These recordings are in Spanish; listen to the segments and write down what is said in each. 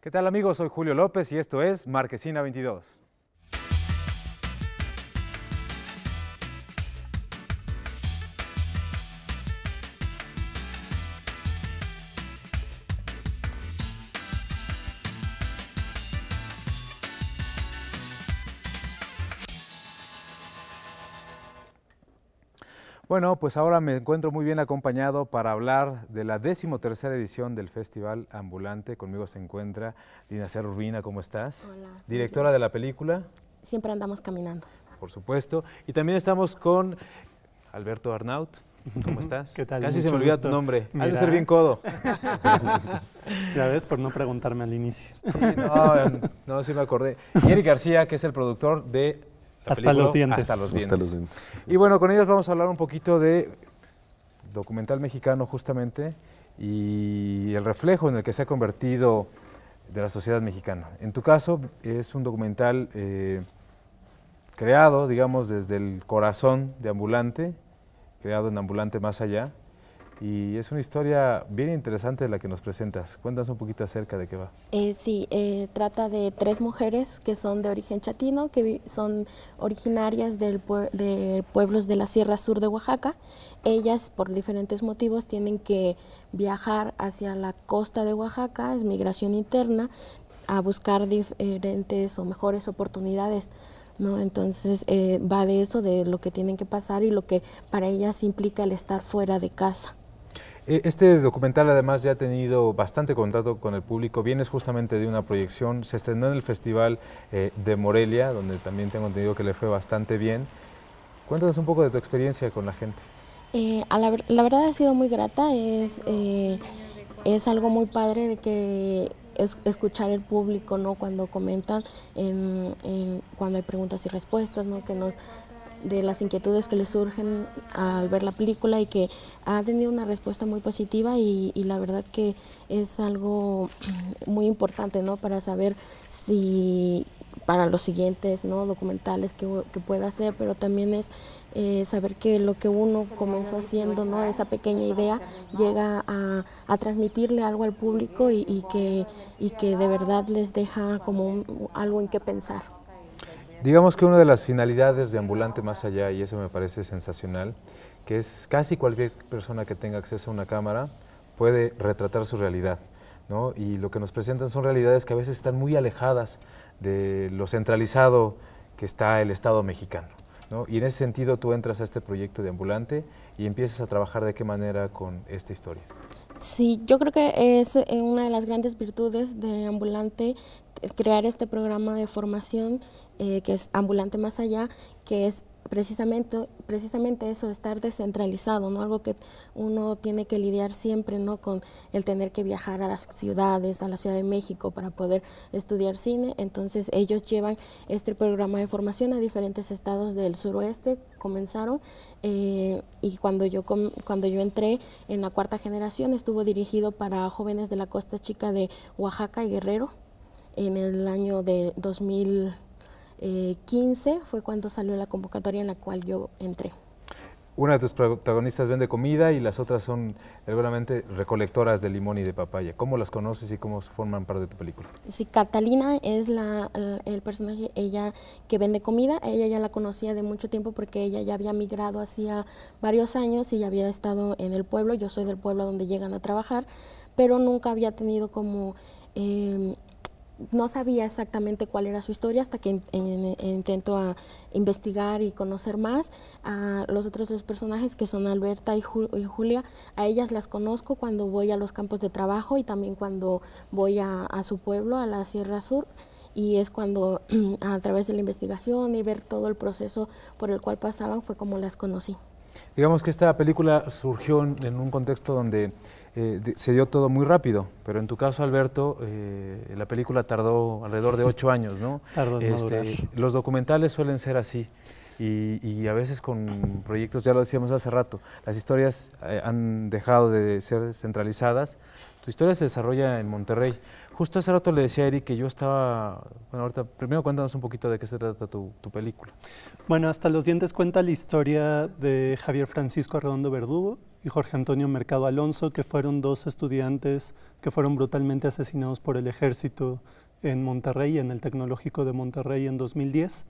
¿Qué tal amigos? Soy Julio López y esto es Marquesina 22. Bueno, pues ahora me encuentro muy bien acompañado para hablar de la decimotercera edición del Festival Ambulante. Conmigo se encuentra Dina Urbina, ¿cómo estás? Hola. Directora de la película. Siempre andamos caminando. Por supuesto. Y también estamos con Alberto Arnaut. ¿Cómo estás? ¿Qué tal? Casi se me olvida tu nombre. Hay ser bien codo. ya ves, por no preguntarme al inicio. no, no, sí me acordé. Y Eric García, que es el productor de hasta, los dientes. Y bueno, con ellos vamos a hablar un poquito de documental mexicano justamente y el reflejo en el que se ha convertido de la sociedad mexicana. En tu caso es un documental eh, creado, digamos, desde el corazón de Ambulante, creado en Ambulante Más Allá, y es una historia bien interesante la que nos presentas. Cuéntanos un poquito acerca de qué va. Eh, sí, eh, trata de tres mujeres que son de origen chatino, que son originarias del de pueblos de la Sierra Sur de Oaxaca. Ellas, por diferentes motivos, tienen que viajar hacia la costa de Oaxaca, es migración interna, a buscar diferentes o mejores oportunidades. ¿no? Entonces eh, va de eso, de lo que tienen que pasar y lo que para ellas implica el estar fuera de casa. Eh, este documental además ya ha tenido bastante contacto con el público, vienes justamente de una proyección, se estrenó en el Festival eh, de Morelia, donde también tengo entendido que le fue bastante bien. Cuéntanos un poco de tu experiencia con la gente. Eh, la, verdad ha sido muy grata, es, es algo muy padre de que es, escuchar el público, ¿no? Cuando comentan, cuando hay preguntas y respuestas, ¿no? Que nos de las inquietudes que le surgen al ver la película y que ha tenido una respuesta muy positiva y, la verdad que es algo muy importante ¿no? para saber si para los siguientes ¿no? documentales que, pueda hacer, pero también es eh, saber que lo que uno comenzó haciendo, ¿no? esa pequeña idea, llega a, transmitirle algo al público y, que, y que de verdad les deja como algo en qué pensar. Digamos que una de las finalidades de Ambulante Más Allá, y eso me parece sensacional, que es casi cualquier persona que tenga acceso a una cámara puede retratar su realidad. Y lo que nos presentan son realidades que a veces están muy alejadas de lo centralizado que está el Estado mexicano. Y en ese sentido tú entras a este proyecto de Ambulante y empiezas a trabajar de qué manera con esta historia. Sí, yo creo que es eh, una de las grandes virtudes de Ambulante eh, crear este programa de formación eh, que es Ambulante Más Allá, que es precisamente, precisamente eso, estar descentralizado, ¿no? Algo que uno tiene que lidiar siempre, ¿no? Con el tener que viajar a las ciudades, a la Ciudad de México para poder estudiar cine. Entonces ellos llevan este programa de formación a diferentes estados del suroeste, comenzaron, eh, y cuando yo, cuando yo entré en la cuarta generación estuvo dirigido para jóvenes de la Costa Chica de Oaxaca y Guerrero en el año de 2000 15 eh, fue cuando salió la convocatoria en la cual yo entré. Una de tus protagonistas vende comida y las otras son regularmente recolectoras de limón y de papaya. ¿Cómo las conoces y cómo forman parte de tu película? Sí, Catalina es la, el personaje, ella que vende comida. Ella ya la conocía de mucho tiempo porque ella ya había migrado hacía varios años y ya había estado en el pueblo. Yo soy del pueblo donde llegan a trabajar, pero nunca había tenido como... Em, no sabía exactamente cuál era su historia hasta que intento investigar y conocer más a los otros dos personajes que son Alberta y, Julia. A ellas las conozco cuando voy a los campos de trabajo y también cuando voy a su pueblo, a la Sierra Sur y es cuando a través de la investigación y ver todo el proceso por el cual pasaban fue como las conocí. Digamos que esta película surgió en un contexto donde eh, se dio todo muy rápido, pero en tu caso, Alberto, eh, la película tardó alrededor de ocho años, ¿no? Tardó este, Los documentales suelen ser así. Y, a veces con proyectos, ya lo decíamos hace rato, las historias eh, han dejado de ser centralizadas tu historia se desarrolla en Monterrey. Justo hace rato le decía a Eric que yo estaba... Bueno, ahorita primero cuéntanos un poquito de qué se trata tu, tu película. Bueno, Hasta los dientes cuenta la historia de Javier Francisco Arredondo Verdugo y Jorge Antonio Mercado Alonso, que fueron dos estudiantes que fueron brutalmente asesinados por el ejército en Monterrey, en el Tecnológico de Monterrey en 2010.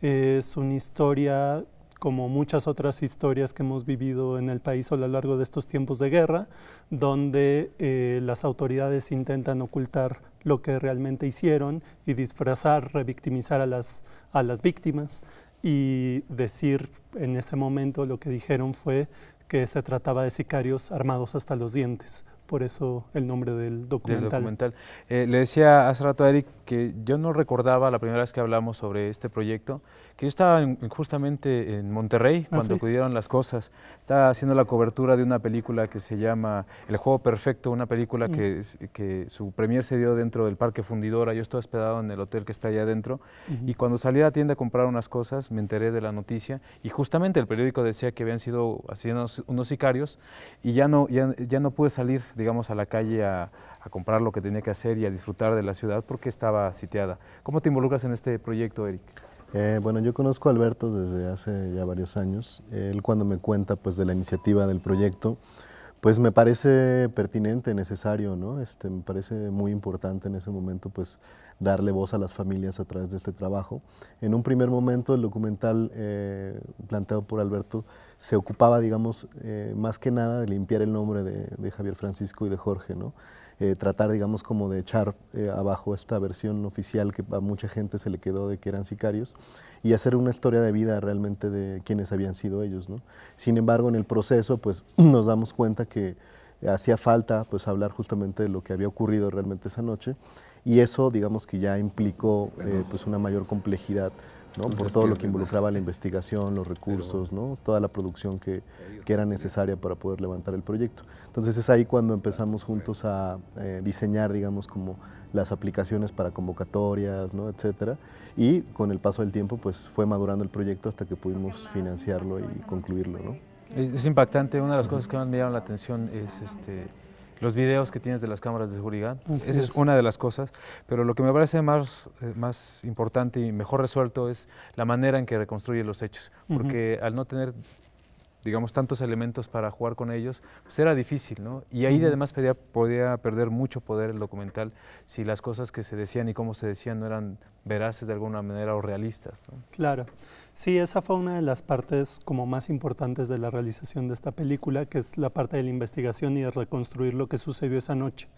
Es una historia como muchas otras historias que hemos vivido en el país a lo largo de estos tiempos de guerra, donde eh, las autoridades intentan ocultar lo que realmente hicieron y disfrazar, revictimizar a las, a las víctimas y decir en ese momento lo que dijeron fue que se trataba de sicarios armados hasta los dientes. Por eso el nombre del documental. Eh, le decía hace rato a Eric que yo no recordaba la primera vez que hablamos sobre este proyecto, que yo estaba justamente en Monterrey ah, cuando ocurrieron las cosas. Estaba haciendo la cobertura de una película que se llama El Juego Perfecto, una película mm. que, su premier se dio dentro del Parque Fundidora. Yo estaba hospedado en el hotel que está allá adentro y cuando salí a la tienda a comprar unas cosas me enteré de la noticia y justamente el periódico decía que habían sido haciendo unos sicarios y ya no, ya, ya no pude salir, digamos, a la calle a, a comprar lo que tenía que hacer y a disfrutar de la ciudad porque estaba sitiada. ¿Cómo te involucras en este proyecto, Eric? Eh, bueno, yo conozco a Alberto desde hace ya varios años. Él cuando me cuenta pues, de la iniciativa del proyecto, pues me parece pertinente, necesario, ¿no? Este, me parece muy importante en ese momento pues darle voz a las familias a través de este trabajo. En un primer momento el documental eh, planteado por Alberto se ocupaba, digamos, eh, más que nada de limpiar el nombre de, de Javier Francisco y de Jorge, ¿no? Eh, tratar, digamos, como de echar eh, abajo esta versión oficial que a mucha gente se le quedó de que eran sicarios y hacer una historia de vida realmente de quienes habían sido ellos, ¿no? Sin embargo, en el proceso, pues nos damos cuenta que hacía falta pues hablar justamente de lo que había ocurrido realmente esa noche y eso digamos que ya implicó eh, pues una mayor complejidad por todo lo que involucraba la investigación, los recursos, toda la producción que, era necesaria para poder levantar el proyecto. Entonces es ahí cuando empezamos juntos a eh, diseñar, digamos, como las aplicaciones para convocatorias, etc. etcétera. Y con el paso del tiempo, pues fue madurando el proyecto hasta que pudimos financiarlo y concluirlo. Es, impactante. Una de las cosas que más me llaman la atención es este los videos que tienes de las cámaras de seguridad. Esa es. una de las cosas, pero lo que me parece más, eh, más importante y mejor resuelto es la manera en que reconstruye los hechos, porque al no tener digamos, tantos elementos para jugar con ellos, pues era difícil, ¿no? Y ahí además podía, perder mucho poder el documental si las cosas que se decían y cómo se decían no eran veraces de alguna manera o realistas. Claro, sí, esa fue una de las partes como más importantes de la realización de esta película, que es la parte de la investigación y de reconstruir lo que sucedió esa noche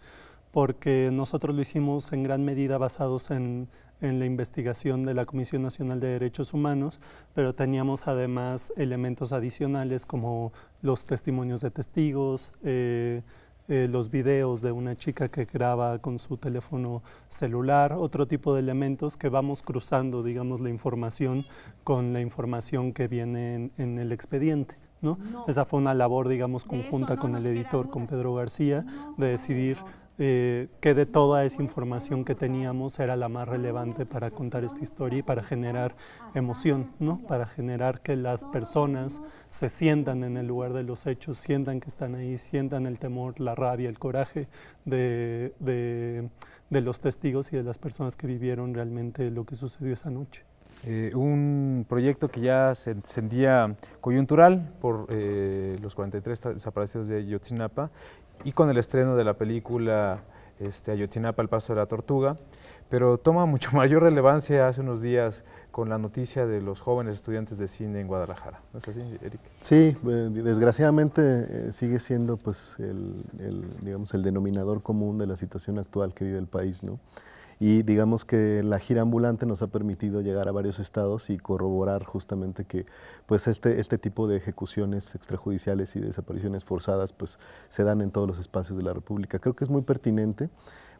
porque nosotros lo hicimos en gran medida basados en, la investigación de la Comisión Nacional de Derechos Humanos, pero teníamos además elementos adicionales como los testimonios de testigos, eh, eh, los videos de una chica que graba con su teléfono celular, otro tipo de elementos que vamos cruzando, digamos, la información con la información que viene en, el expediente. Esa fue una labor, digamos, conjunta con el editor, con Pedro García, de decidir eh, que de toda esa información que teníamos era la más relevante para contar esta historia y para generar emoción, ¿no? para generar que las personas se sientan en el lugar de los hechos, sientan que están ahí, sientan el temor, la rabia, el coraje de, de los testigos y de las personas que vivieron realmente lo que sucedió esa noche. Eh, un proyecto que ya se sentía coyuntural por eh, los 43 desaparecidos de Ayotzinapa y con el estreno de la película este, Ayotzinapa, el paso de la tortuga, pero toma mucho mayor relevancia hace unos días con la noticia de los jóvenes estudiantes de cine en Guadalajara. ¿No es así, Eric? Sí, eh, desgraciadamente sigue siendo pues, el, el, digamos, el denominador común de la situación actual que vive el país. ¿no? Y digamos que la gira ambulante nos ha permitido llegar a varios estados y corroborar justamente que pues este, este tipo de ejecuciones extrajudiciales y desapariciones forzadas pues se dan en todos los espacios de la República. Creo que es muy pertinente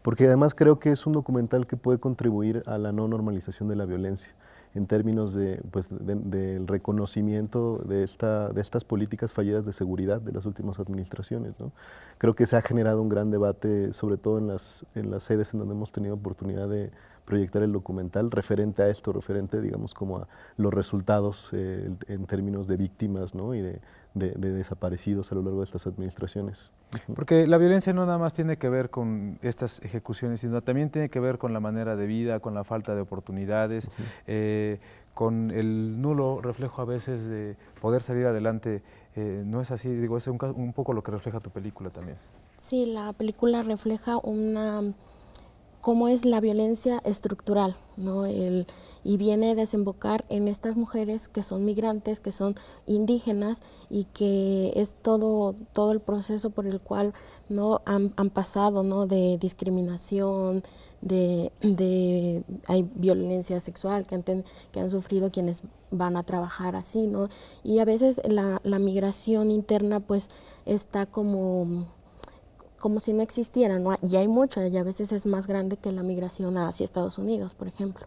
porque además creo que es un documental que puede contribuir a la no normalización de la violencia en términos de, pues, del reconocimiento de, esta, de estas políticas fallidas de seguridad de las últimas administraciones. ¿no? Creo que se ha generado un gran debate, sobre todo en las, en las sedes en donde hemos tenido oportunidad de proyectar el documental referente a esto, referente, digamos, como a los resultados eh, en términos de víctimas ¿no? y de, de, desaparecidos a lo largo de estas administraciones. Porque la violencia no nada más tiene que ver con estas ejecuciones, sino también tiene que ver con la manera de vida, con la falta de oportunidades, eh, con el nulo reflejo a veces de poder salir adelante. Eh, no es así, digo, es un, un poco lo que refleja tu película también. Sí, la película refleja una cómo es la violencia estructural, ¿no? y viene a desembocar en estas mujeres que son migrantes, que son indígenas y que es todo, todo el proceso por el cual ¿no? han, pasado ¿no? de discriminación, de, hay violencia sexual que han, que han sufrido quienes van a trabajar así, ¿no? Y a veces la, la migración interna pues está como como si no existiera, y hay mucha, y a veces es más grande que la migración hacia Estados Unidos, por ejemplo.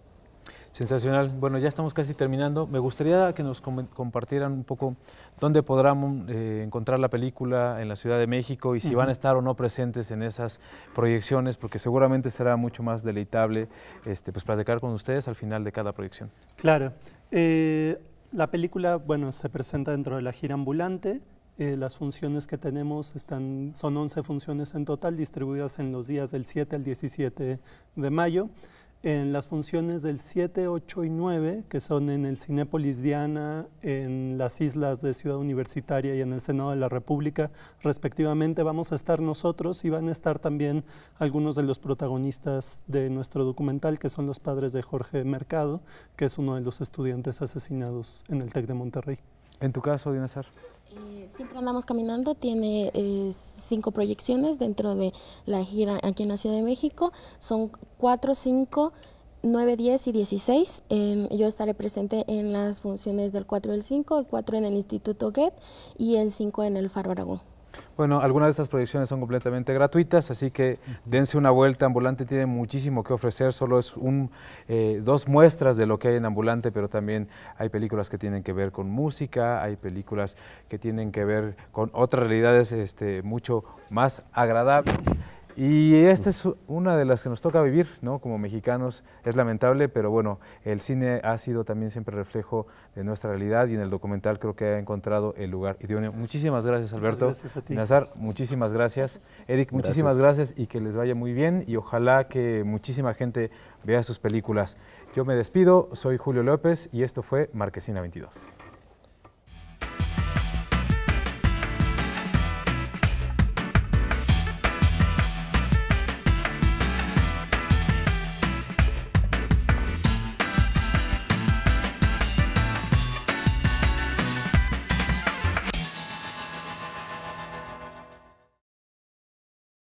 Sensacional. Bueno, ya estamos casi terminando. Me gustaría que nos compartieran un poco dónde podrán eh, encontrar la película en la Ciudad de México y si van a estar o no presentes en esas proyecciones, porque seguramente será mucho más deleitable este, pues, platicar con ustedes al final de cada proyección. Claro. Eh, la película, bueno, se presenta dentro de la gira ambulante eh, las funciones que tenemos están, son 11 funciones en total distribuidas en los días del 7 al 17 de mayo. En las funciones del 7, 8 y 9, que son en el Cinépolis Diana, en las islas de Ciudad Universitaria y en el Senado de la República, respectivamente, vamos a estar nosotros y van a estar también algunos de los protagonistas de nuestro documental, que son los padres de Jorge Mercado, que es uno de los estudiantes asesinados en el TEC de Monterrey. En tu caso, Dinazar. Eh, siempre andamos caminando, tiene eh, cinco proyecciones dentro de la gira aquí en la Ciudad de México. Son cuatro, cinco nueve, diez y dieciséis, yo estaré presente en las funciones del 4 y el 5, el 4 en el Instituto GET y el 5 en el Faro Aragón. Bueno, algunas de estas proyecciones son completamente gratuitas, así que dense una vuelta. Ambulante tiene muchísimo que ofrecer, solo es un, eh, dos muestras de lo que hay en Ambulante, pero también hay películas que tienen que ver con música, hay películas que tienen que ver con otras realidades este, mucho más agradables. Y esta es una de las que nos toca vivir, ¿no? Como mexicanos es lamentable, pero bueno, el cine ha sido también siempre reflejo de nuestra realidad y en el documental creo que ha encontrado el lugar idóneo. Muchísimas gracias, Alberto. gracias a ti. Nazar, muchísimas gracias. Eric, muchísimas gracias. gracias y que les vaya muy bien y ojalá que muchísima gente vea sus películas. Yo me despido, soy Julio López y esto fue Marquesina 22.